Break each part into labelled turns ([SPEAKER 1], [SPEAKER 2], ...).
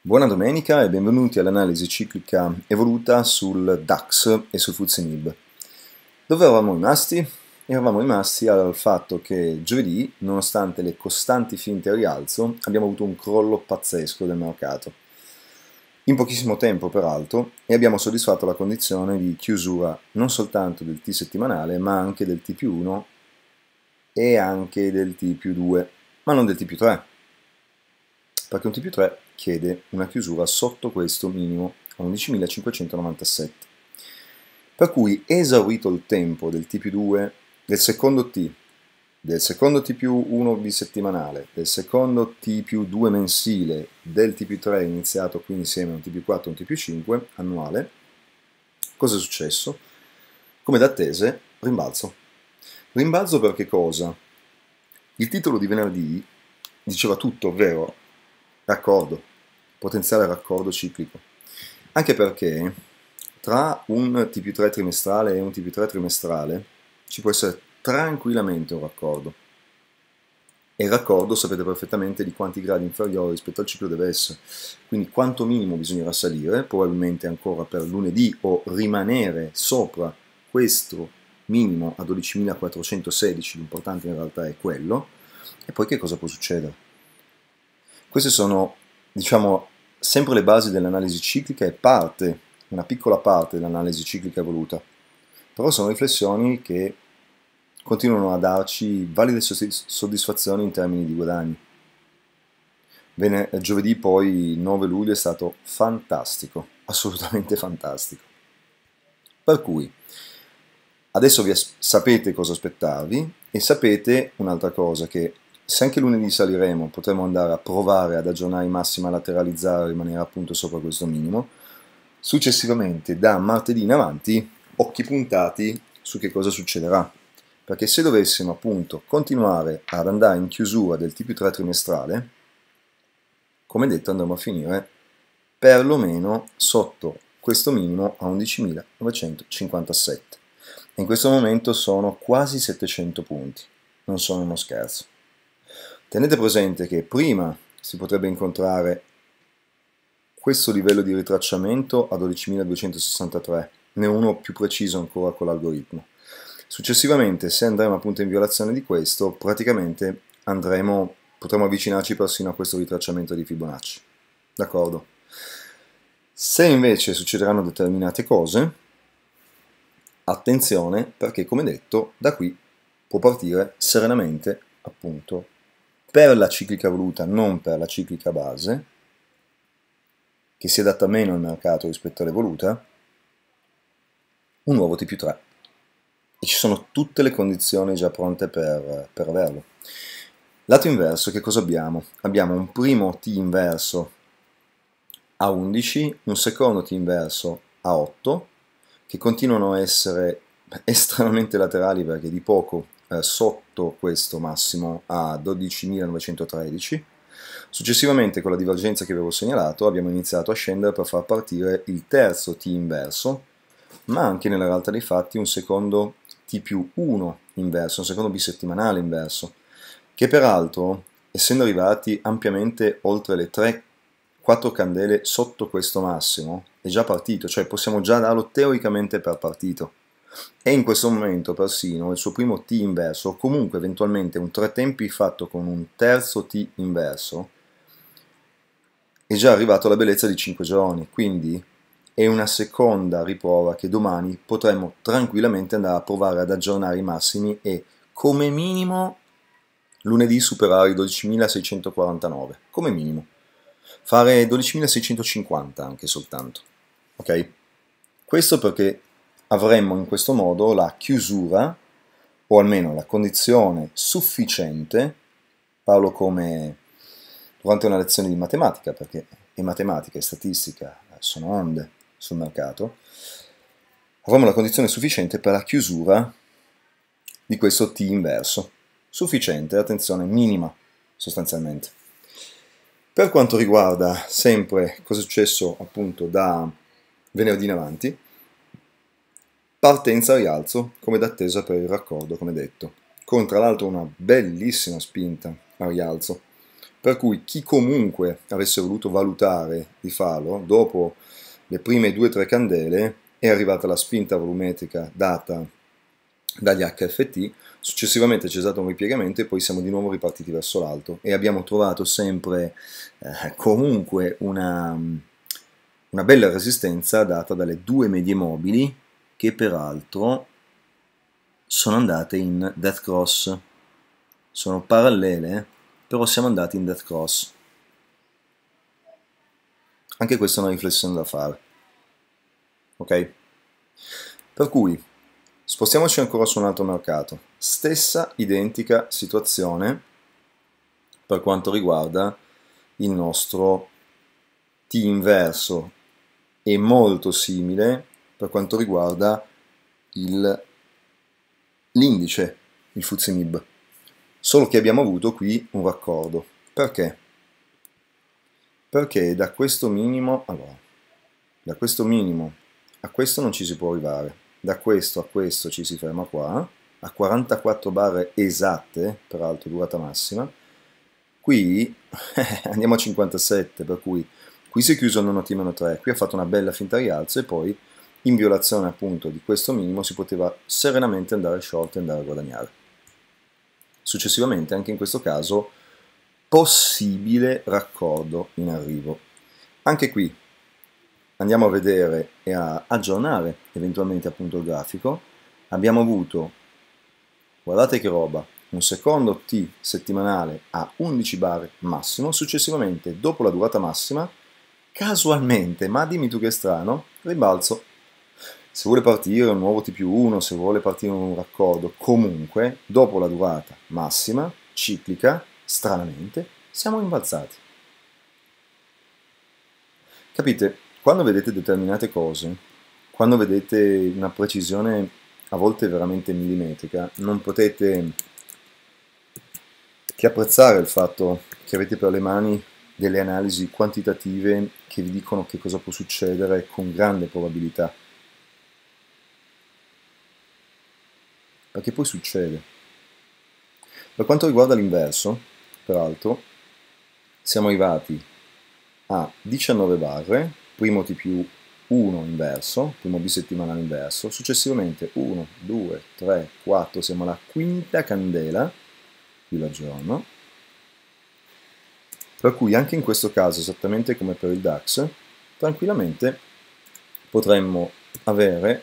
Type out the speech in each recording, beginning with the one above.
[SPEAKER 1] Buona domenica e benvenuti all'analisi ciclica evoluta sul DAX e sul FUZENIB. Dove eravamo rimasti? Eravamo rimasti al fatto che giovedì, nonostante le costanti finte rialzo, abbiamo avuto un crollo pazzesco del mercato. In pochissimo tempo, peraltro, e abbiamo soddisfatto la condizione di chiusura non soltanto del T settimanale, ma anche del T più 1 e anche del T più 2, ma non del T più 3. Perché un T più 3 chiede una chiusura sotto questo minimo a 11.597. Per cui esaurito il tempo del TP2 del secondo T, del secondo T più 1 bisettimanale, del secondo T più 2 mensile, del T più 3 iniziato qui insieme a un T più 4 e un T più 5 annuale, cosa è successo? Come da rimbalzo. Rimbalzo per che cosa? Il titolo di venerdì diceva tutto, ovvero d'accordo, potenziale raccordo ciclico. Anche perché tra un TP3 trimestrale e un TP3 trimestrale ci può essere tranquillamente un raccordo. E il raccordo sapete perfettamente di quanti gradi inferiori rispetto al ciclo deve essere. Quindi quanto minimo bisognerà salire, probabilmente ancora per lunedì, o rimanere sopra questo minimo a 12.416, l'importante in realtà è quello, e poi che cosa può succedere? Queste sono, diciamo, sempre le basi dell'analisi ciclica è parte, una piccola parte dell'analisi ciclica evoluta, però sono riflessioni che continuano a darci valide soddisfazioni in termini di guadagni. Bene, eh, giovedì poi 9 luglio è stato fantastico, assolutamente fantastico. Per cui, adesso vi sapete cosa aspettarvi e sapete un'altra cosa che se anche lunedì saliremo, potremo andare a provare ad aggiornare i massimi, a lateralizzare, rimanere appunto sopra questo minimo. Successivamente, da martedì in avanti, occhi puntati su che cosa succederà. Perché se dovessimo appunto continuare ad andare in chiusura del TP3 trimestrale, come detto andremo a finire perlomeno sotto questo minimo a 11.957. In questo momento sono quasi 700 punti, non sono uno scherzo. Tenete presente che prima si potrebbe incontrare questo livello di ritracciamento a 12.263, né uno più preciso ancora con l'algoritmo. Successivamente, se andremo appunto in violazione di questo, praticamente andremo, potremo avvicinarci persino a questo ritracciamento di Fibonacci. D'accordo? Se invece succederanno determinate cose, attenzione perché come detto da qui può partire serenamente appunto per la ciclica voluta, non per la ciclica base, che si adatta meno al mercato rispetto all'evoluta, un nuovo T più 3. E ci sono tutte le condizioni già pronte per, per averlo. Lato inverso, che cosa abbiamo? Abbiamo un primo T inverso a 11, un secondo T inverso a 8, che continuano a essere estremamente laterali perché di poco eh, sotto questo massimo a 12.913. Successivamente con la divergenza che avevo segnalato abbiamo iniziato a scendere per far partire il terzo T inverso, ma anche nella realtà dei fatti un secondo T più 1 inverso, un secondo bisettimanale inverso, che peraltro, essendo arrivati ampiamente oltre le 3 4 candele sotto questo massimo, è già partito, cioè possiamo già darlo teoricamente per partito e in questo momento persino il suo primo T inverso o comunque eventualmente un tre tempi fatto con un terzo T inverso è già arrivato alla bellezza di 5 giorni, quindi è una seconda riprova che domani potremmo tranquillamente andare a provare ad aggiornare i massimi e come minimo lunedì superare i 12.649, come minimo. Fare 12.650 anche soltanto, ok? Questo perché avremmo in questo modo la chiusura o almeno la condizione sufficiente, parlo come durante una lezione di matematica, perché e matematica e statistica sono onde sul mercato, avremo la condizione sufficiente per la chiusura di questo T inverso. Sufficiente, attenzione, minima sostanzialmente. Per quanto riguarda sempre cosa è successo appunto da venerdì in avanti, Partenza a rialzo, come d'attesa per il raccordo, come detto, con tra l'altro una bellissima spinta a rialzo, per cui chi comunque avesse voluto valutare di farlo, dopo le prime due o tre candele è arrivata la spinta volumetrica data dagli HFT, successivamente c'è stato un ripiegamento e poi siamo di nuovo ripartiti verso l'alto e abbiamo trovato sempre eh, comunque una, una bella resistenza data dalle due medie mobili che peraltro sono andate in Death Cross. Sono parallele, però siamo andati in Death Cross. Anche questa è una riflessione da fare. Ok? Per cui, spostiamoci ancora su un altro mercato. Stessa identica situazione per quanto riguarda il nostro T inverso è molto simile per quanto riguarda il, l'indice, il Fuzimib. Solo che abbiamo avuto qui un raccordo. Perché? Perché da questo minimo, allora, da questo minimo a questo non ci si può arrivare. Da questo a questo ci si ferma qua, a 44 barre esatte, peraltro durata massima. Qui andiamo a 57, per cui qui si è chiuso il nono timone 3, qui ha fatto una bella finta rialzo e poi in violazione appunto di questo minimo si poteva serenamente andare short e andare a guadagnare. Successivamente anche in questo caso possibile raccordo in arrivo. Anche qui andiamo a vedere e a aggiornare eventualmente appunto il grafico. Abbiamo avuto, guardate che roba, un secondo T settimanale a 11 bar massimo, successivamente dopo la durata massima, casualmente, ma dimmi tu che strano, ribalzo se vuole partire un nuovo TP1, se vuole partire un raccordo, comunque dopo la durata massima, ciclica, stranamente, siamo rimbalzati. Capite, quando vedete determinate cose, quando vedete una precisione a volte veramente millimetrica, non potete che apprezzare il fatto che avete per le mani delle analisi quantitative che vi dicono che cosa può succedere con grande probabilità ma che poi succede. Per quanto riguarda l'inverso, peraltro, siamo arrivati a 19 barre, primo T più 1 inverso, primo bisettimanale inverso, successivamente 1, 2, 3, 4, siamo alla quinta candela, qui la giorno, per cui anche in questo caso, esattamente come per il DAX, tranquillamente potremmo avere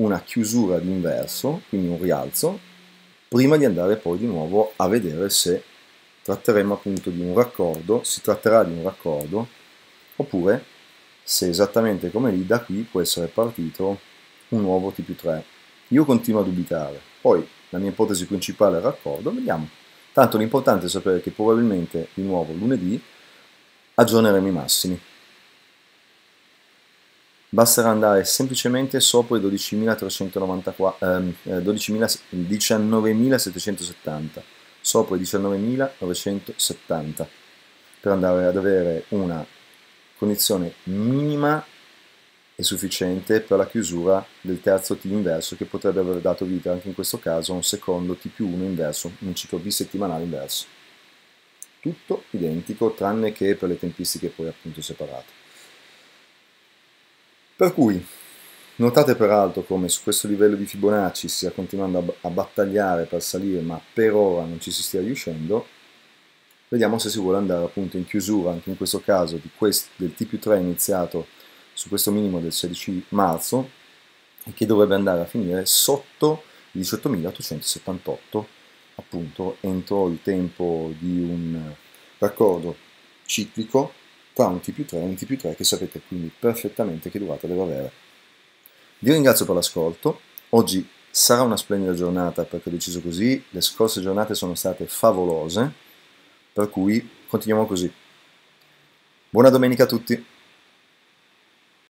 [SPEAKER 1] una chiusura di un verso, quindi un rialzo, prima di andare poi di nuovo a vedere se tratteremo appunto di un raccordo, si tratterà di un raccordo, oppure se esattamente come lì da qui può essere partito un nuovo T3. Io continuo a dubitare, poi la mia ipotesi principale è il raccordo, vediamo. Tanto l'importante è sapere che probabilmente di nuovo lunedì aggiorneremo i massimi basterà andare semplicemente sopra i 12.394, ehm, 12 eh, 19.770, sopra i 19.970 per andare ad avere una condizione minima e sufficiente per la chiusura del terzo T inverso che potrebbe aver dato vita anche in questo caso a un secondo T più 1 inverso, un ciclo bisettimanale inverso. Tutto identico tranne che per le tempistiche poi appunto separate. Per cui notate peraltro come su questo livello di Fibonacci stia continuando a battagliare per salire, ma per ora non ci si stia riuscendo. Vediamo se si vuole andare appunto in chiusura, anche in questo caso, quest del T più 3 iniziato su questo minimo del 16 marzo e che dovrebbe andare a finire sotto i 18.878 appunto entro il tempo di un raccordo ciclico tra un T più 3 e un T più 3 che sapete quindi perfettamente che durata deve avere. Vi ringrazio per l'ascolto, oggi sarà una splendida giornata perché ho deciso così, le scorse giornate sono state favolose, per cui continuiamo così. Buona domenica a tutti!